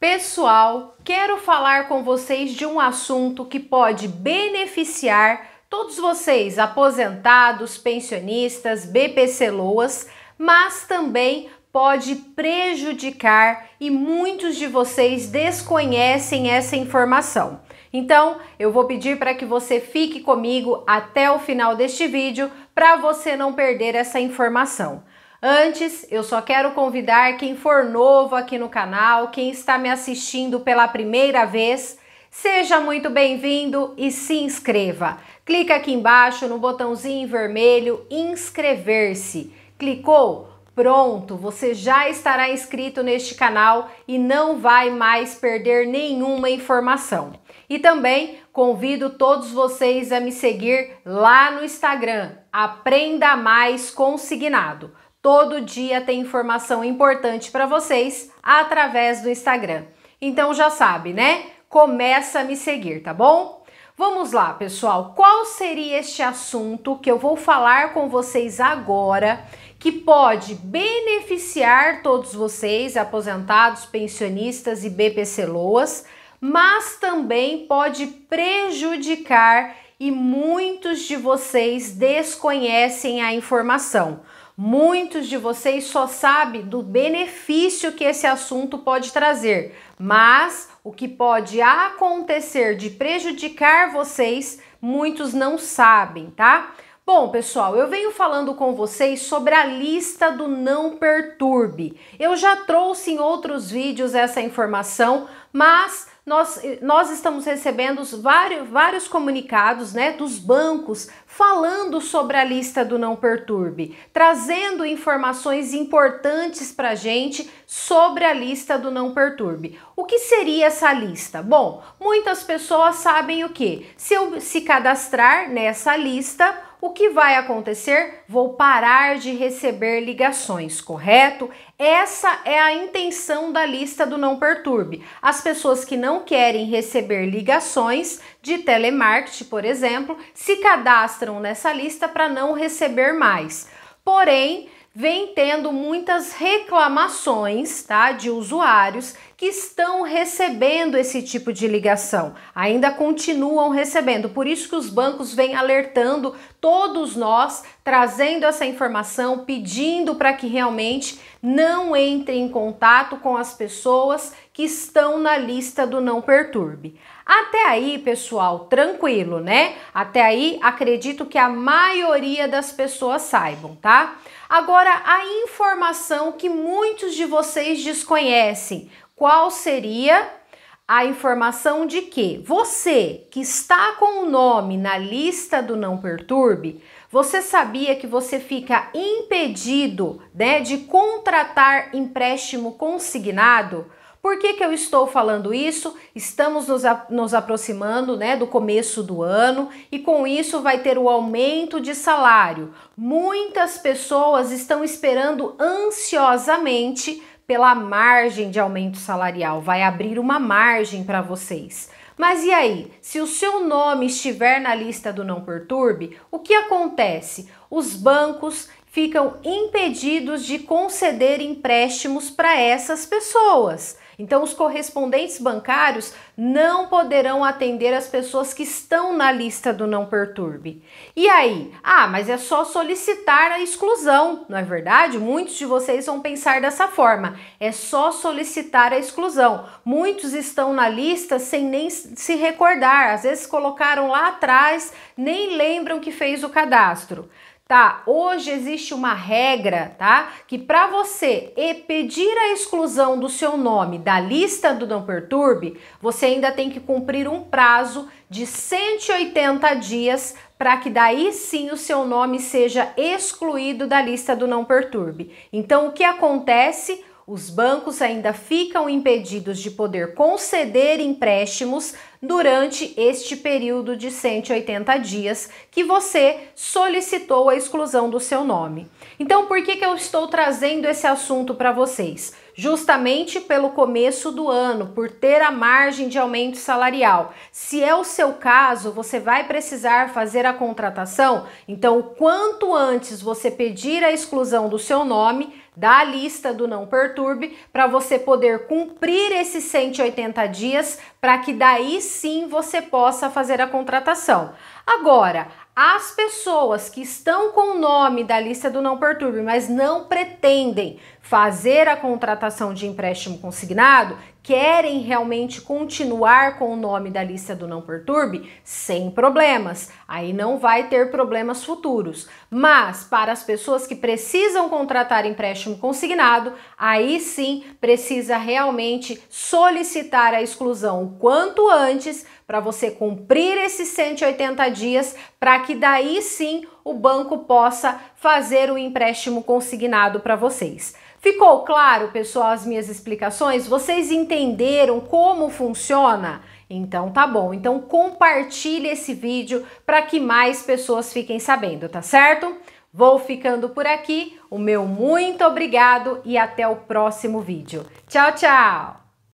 Pessoal, quero falar com vocês de um assunto que pode beneficiar todos vocês, aposentados, pensionistas, BPC Loas, mas também pode prejudicar e muitos de vocês desconhecem essa informação. Então, eu vou pedir para que você fique comigo até o final deste vídeo para você não perder essa informação. Antes, eu só quero convidar quem for novo aqui no canal, quem está me assistindo pela primeira vez, seja muito bem-vindo e se inscreva. Clica aqui embaixo no botãozinho vermelho inscrever-se. Clicou? Pronto, você já estará inscrito neste canal e não vai mais perder nenhuma informação. E também convido todos vocês a me seguir lá no Instagram, Aprenda Mais Consignado. Todo dia tem informação importante para vocês através do Instagram. Então já sabe, né? Começa a me seguir, tá bom? Vamos lá, pessoal. Qual seria este assunto que eu vou falar com vocês agora? que pode beneficiar todos vocês, aposentados, pensionistas e BPC Loas, mas também pode prejudicar e muitos de vocês desconhecem a informação. Muitos de vocês só sabem do benefício que esse assunto pode trazer, mas o que pode acontecer de prejudicar vocês, muitos não sabem, tá? Bom, pessoal, eu venho falando com vocês sobre a lista do não perturbe. Eu já trouxe em outros vídeos essa informação, mas nós, eh, nós estamos recebendo vários, vários comunicados né, dos bancos falando sobre a lista do Não Perturbe, trazendo informações importantes para a gente sobre a lista do Não Perturbe. O que seria essa lista? Bom, muitas pessoas sabem o que? Se eu se cadastrar nessa lista, o que vai acontecer? Vou parar de receber ligações, correto? Essa é a intenção da lista do Não Perturbe. As pessoas que não querem receber ligações de telemarketing, por exemplo, se cadastram nessa lista para não receber mais. Porém, vem tendo muitas reclamações, tá, de usuários que estão recebendo esse tipo de ligação. Ainda continuam recebendo. Por isso que os bancos vêm alertando todos nós, trazendo essa informação, pedindo para que realmente não entre em contato com as pessoas que estão na lista do não perturbe. Até aí, pessoal, tranquilo, né? Até aí, acredito que a maioria das pessoas saibam, tá? Agora, a informação que muitos de vocês desconhecem, qual seria a informação de que você que está com o nome na lista do Não Perturbe, você sabia que você fica impedido né, de contratar empréstimo consignado? Por que, que eu estou falando isso? Estamos nos, a, nos aproximando né, do começo do ano e com isso vai ter o aumento de salário. Muitas pessoas estão esperando ansiosamente pela margem de aumento salarial, vai abrir uma margem para vocês. Mas e aí, se o seu nome estiver na lista do Não Perturbe, o que acontece? Os bancos ficam impedidos de conceder empréstimos para essas pessoas. Então, os correspondentes bancários não poderão atender as pessoas que estão na lista do não perturbe. E aí? Ah, mas é só solicitar a exclusão, não é verdade? Muitos de vocês vão pensar dessa forma. É só solicitar a exclusão. Muitos estão na lista sem nem se recordar, às vezes colocaram lá atrás, nem lembram que fez o cadastro tá? Hoje existe uma regra, tá? Que para você pedir a exclusão do seu nome da lista do Não Perturbe, você ainda tem que cumprir um prazo de 180 dias para que daí sim o seu nome seja excluído da lista do Não Perturbe. Então o que acontece? Os bancos ainda ficam impedidos de poder conceder empréstimos durante este período de 180 dias que você solicitou a exclusão do seu nome. Então, por que, que eu estou trazendo esse assunto para vocês? Justamente pelo começo do ano, por ter a margem de aumento salarial. Se é o seu caso, você vai precisar fazer a contratação, então, quanto antes você pedir a exclusão do seu nome, da lista do Não Perturbe para você poder cumprir esses 180 dias para que daí sim você possa fazer a contratação. Agora, as pessoas que estão com o nome da lista do Não Perturbe, mas não pretendem fazer a contratação de empréstimo consignado, querem realmente continuar com o nome da lista do Não Perturbe, sem problemas. Aí não vai ter problemas futuros. Mas para as pessoas que precisam contratar empréstimo consignado, aí sim precisa realmente solicitar a exclusão o quanto antes para você cumprir esses 180 dias, para que daí sim o banco possa fazer o empréstimo consignado para vocês. Ficou claro, pessoal, as minhas explicações? Vocês entenderam como funciona? Então tá bom. Então compartilhe esse vídeo para que mais pessoas fiquem sabendo, tá certo? Vou ficando por aqui. O meu muito obrigado e até o próximo vídeo. Tchau, tchau.